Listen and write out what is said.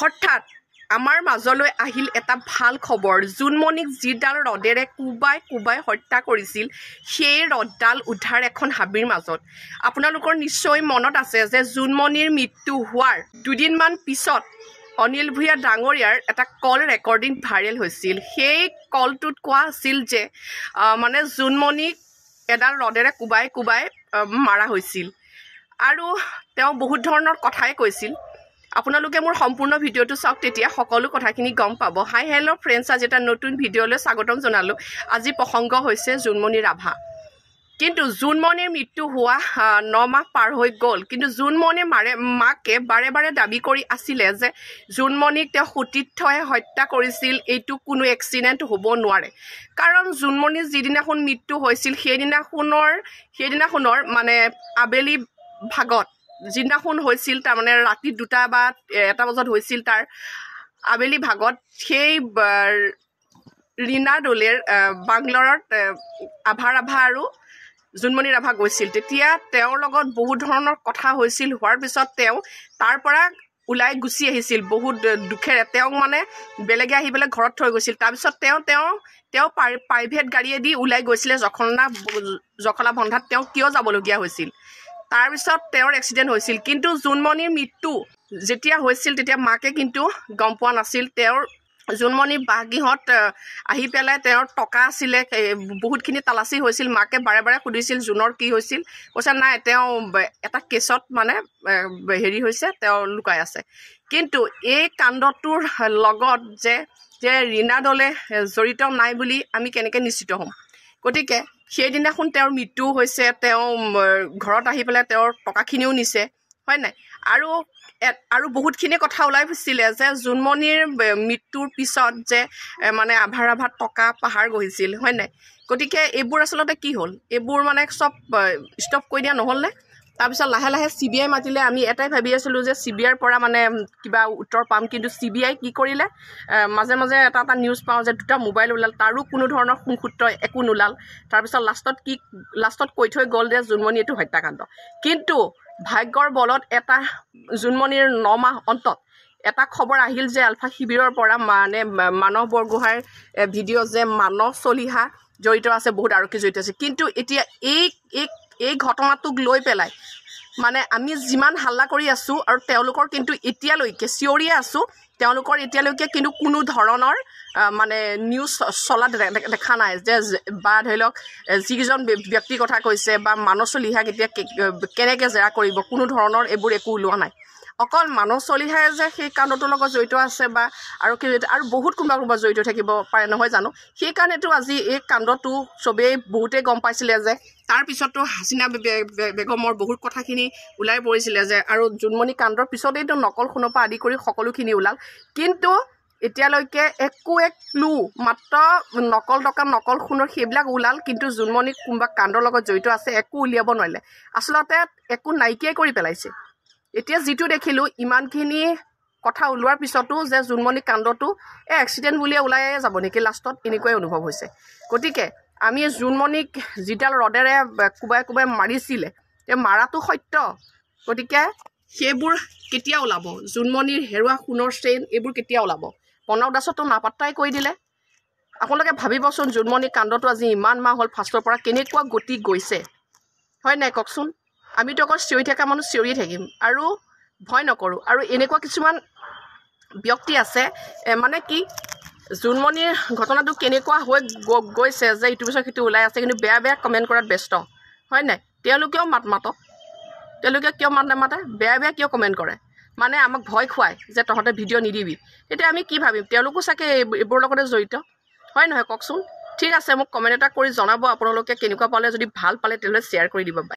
হঠাৎ আমাৰ মাজলৈ আহিল এটা ভাল খবৰ জোনমণিক যিডাল ৰদেৰে কোবাই কোবাই হত্যা কৰিছিল সেই ৰদডাল উদ্ধাৰ এখন হাবিৰ মাজত আপোনালোকৰ নিশ্চয় মনত আছে যে জোনমণিৰ মৃত্যু হোৱাৰ দুদিনমান পিছত অনিল ভূঞা ডাঙৰীয়াৰ এটা কল ৰেকৰ্ডিং ভাইৰেল হৈছিল সেই কলটোত কোৱা আছিল যে মানে জোনমণিক এডাল ৰদেৰে কোবাই কোবাই মাৰা হৈছিল আৰু তেওঁ বহুত ধৰণৰ কথাই কৈছিল আপোনালোকে মোৰ সম্পূৰ্ণ ভিডিঅ'টো চাওক তেতিয়া সকলো কথাখিনি গম পাব হাই হেল্ল' ফ্ৰেণ্ডছ আজি এটা নতুন ভিডিঅ'লৈ স্বাগতম জনালোঁ আজি প্ৰসংগ হৈছে জোনমণি ৰাভা কিন্তু জোনমণিৰ মৃত্যু হোৱা ন মাহ পাৰ হৈ গ'ল কিন্তু জোনমণি মাৰে মাকে বাৰে বাৰে দাবী কৰি আছিলে যে জোনমণিক তেওঁ সতীৰ্থই হত্যা কৰিছিল এইটো কোনো এক্সিডেণ্ট হ'ব নোৱাৰে কাৰণ জোনমণিৰ যিদিনাখন মৃত্যু হৈছিল সেইদিনাখনৰ সেইদিনাখনৰ মানে আবেলি ভাগত যিদিনাখন হৈছিল তাৰমানে ৰাতি দুটা বা এটা বজাত হৈছিল তাৰ আবেলি ভাগত সেই ৰীণা দলেৰ বাংগালোৰত আভা ৰাভা আৰু জোনমণি ৰাভা গৈছিল তেতিয়া তেওঁৰ লগত বহুত ধৰণৰ কথা হৈছিল হোৱাৰ পিছত তেওঁ তাৰ পৰা ওলাই গুচি আহিছিল বহুত দুখেৰে তেওঁক মানে বেলেগে আহি পেলাই ঘৰত থৈ গৈছিল তাৰপিছত তেওঁ তেওঁ তেওঁ প্ৰাইভেট গাড়ীয়েদি ওলাই গৈছিলে জখলা জখলা বন্ধাত তেওঁ কিয় যাবলগীয়া হৈছিল তাৰপিছত তেওঁৰ এক্সিডেণ্ট হৈছিল কিন্তু জোনমণিৰ মৃত্যু যেতিয়া হৈছিল তেতিয়া মাকে কিন্তু গম পোৱা নাছিল তেওঁৰ জোনমণি বাঘগৃহত আহি পেলাই তেওঁৰ টকা আছিলে বহুতখিনি তালাচী হৈছিল মাকে বাৰে বাৰে সুধিছিল জোনৰ কি হৈছিল কৈছে নাই তেওঁ এটা কেছত মানে হেৰি হৈছে তেওঁ লুকাই আছে কিন্তু এই কাণ্ডটোৰ লগত যে যে ৰীণা দলে জড়িত নাই বুলি আমি কেনেকৈ নিশ্চিত হ'ম গতিকে সেইদিনাখন তেওঁৰ মৃত্যু হৈছে তেওঁ ঘৰত আহি পেলাই তেওঁৰ টকাখিনিও নিছে হয় নাই আৰু আৰু বহুতখিনি কথা ওলাই ফুৰিছিলে যে জোনমণিৰ মৃত্যুৰ পিছত যে মানে আভাৰ আভাৰ টকা পাহাৰ গঢ়িছিল হয় নাই গতিকে এইবোৰ আচলতে কি হ'ল এইবোৰ মানে চব ষ্টপ কৰি দিয়া নহ'লনে তাৰপিছত লাহে লাহে চি বি আই মাতিলে আমি এটাই ভাবি আছিলোঁ যে চি বি আইৰ পৰা মানে কিবা উত্তৰ পাম কিন্তু চি বি আই কি কৰিলে মাজে মাজে এটা এটা নিউজ পাওঁ যে দুটা মোবাইল ওলাল তাৰো কোনো ধৰণৰ সুংসূত্ৰ একো নোলাল তাৰপিছত লাষ্টত কি লাষ্টত কৈ থৈ গ'ল যে জোনমণি এইটো হত্যাকাণ্ড কিন্তু ভাগ্যৰ বলত এটা জোনমণিৰ ন মাহ অন্তত এটা খবৰ আহিল যে আলফা শিবিৰৰ পৰা মানে মানৱ বৰগোহাঁইৰ ভিডিঅ' যে মানৱ চলিহা জড়িত আছে বহুত আৰক্ষী জড়িত আছে কিন্তু এতিয়া এই এই এই ঘটনাটোক লৈ পেলাই মানে আমি যিমান হাল্লা কৰি আছোঁ আৰু তেওঁলোকৰ কিন্তু এতিয়ালৈকে চিঞৰিয়ে আছোঁ তেওঁলোকৰ এতিয়ালৈকে কিন্তু কোনো ধৰণৰ মানে নিউজ চলা দেখা নাই যে বা ধৰি লওক যিকেইজন ব্যক্তিৰ কথা কৈছে বা মানুহ চলিহাক এতিয়া কেনেকৈ জেৰা কৰিব কোনো ধৰণৰ এইবোৰ একো ওলোৱা নাই অকল মানস চলিহাই যে সেই কাণ্ডটোৰ লগত জড়িত আছে বা আৰু কি আৰু বহুত কোনোবা কোনোবা জড়িত থাকিব পাৰে নহয় জানো সেইকাৰণেতো আজি এই কাণ্ডটো চবেই বহুতেই গম পাইছিলে যে তাৰপিছততো হাছিনা বেগমৰ বহুত কথাখিনি ওলাই পৰিছিলে যে আৰু জোনমণি কাণ্ডৰ পিছতেইতো নকল সোণৰ পৰা আদি কৰি সকলোখিনি ওলাল কিন্তু এতিয়ালৈকে একো এক ক্লু মাত্ৰ নকল টকা নকল সোণৰ সেইবিলাক ওলাল কিন্তু জোনমণি কোনোবা কাণ্ডৰ লগত জড়িত আছে একো উলিয়াব নোৱাৰিলে আচলতে একো নাইকিয়াই কৰি পেলাইছে এতিয়া যিটো দেখিলোঁ ইমানখিনি কথা ওলোৱাৰ পিছতো যে জোনমণি কাণ্ডটো এই এক্সিডেণ্ট বুলিয়ে ওলাই যাব নেকি লাষ্টত এনেকুৱাই অনুভৱ হৈছে গতিকে আমি জোনমণিক যিডাল ৰদেৰে কোবাই কোবাই মাৰিছিলে তেওঁ মাৰাটো সত্য গতিকে সেইবোৰ কেতিয়া ওলাব জোনমণিৰ হেৰুৱা সোণৰ চেইন এইবোৰ কেতিয়া ওলাব প্ৰণৱ দাসতো নাপাত্ৰাই কৈ দিলে আপোনালোকে ভাবিবচোন জোনমণি কাণ্ডটো আজি ইমান মাহ হ'ল ফাৰ্ষ্টৰ পৰা কেনেকুৱা গতি গৈছে হয় নাই কওকচোন আমিতো অকল চিঞৰি থকা মানুহ চিঞৰিয়ে থাকিম আৰু ভয় নকৰোঁ আৰু এনেকুৱা কিছুমান ব্যক্তি আছে মানে কি জোনমণিৰ ঘটনাটো কেনেকুৱা হৈ গৈছে যে ইটোৰ পিছত সিটো ওলাই আছে কিন্তু বেয়া বেয়া কমেণ্ট কৰাত ব্যস্ত হয় নাই তেওঁলোকেও মাত মাত তেওঁলোকে কিয় মাত নামাতে বেয়া বেয়া কিয় কমেণ্ট কৰে মানে আমাক ভয় খুৱায় যে তহঁতে ভিডিঅ' নিদিবি এতিয়া আমি কি ভাবিম তেওঁলোকো চাগে এইবোৰ লগতে জড়িত হয় নহয় কওকচোন ঠিক আছে মোক কমেণ্ট এটা কৰি জনাব আপোনালোকে কেনেকুৱা পালে যদি ভাল পালে তেতিয়াহ'লে শ্বেয়াৰ কৰি দিব